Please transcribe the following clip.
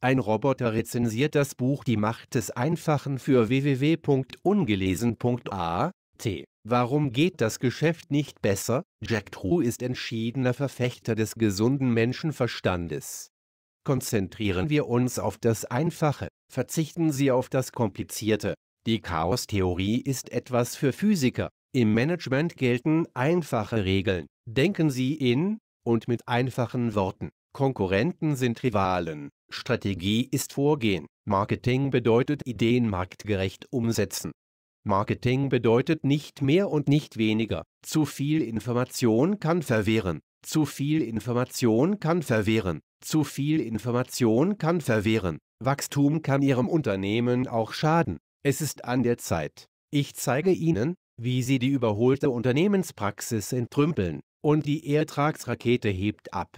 Ein Roboter rezensiert das Buch Die Macht des Einfachen für www.ungelesen.at. Warum geht das Geschäft nicht besser? Jack True ist entschiedener Verfechter des gesunden Menschenverstandes. Konzentrieren wir uns auf das Einfache, verzichten Sie auf das Komplizierte. Die Chaostheorie ist etwas für Physiker. Im Management gelten einfache Regeln. Denken Sie in und mit einfachen Worten. Konkurrenten sind Rivalen, Strategie ist Vorgehen, Marketing bedeutet Ideen marktgerecht umsetzen. Marketing bedeutet nicht mehr und nicht weniger, zu viel Information kann verwehren, zu viel Information kann verwehren, zu viel Information kann verwehren, Wachstum kann Ihrem Unternehmen auch schaden, es ist an der Zeit. Ich zeige Ihnen, wie Sie die überholte Unternehmenspraxis entrümpeln und die Ertragsrakete hebt ab.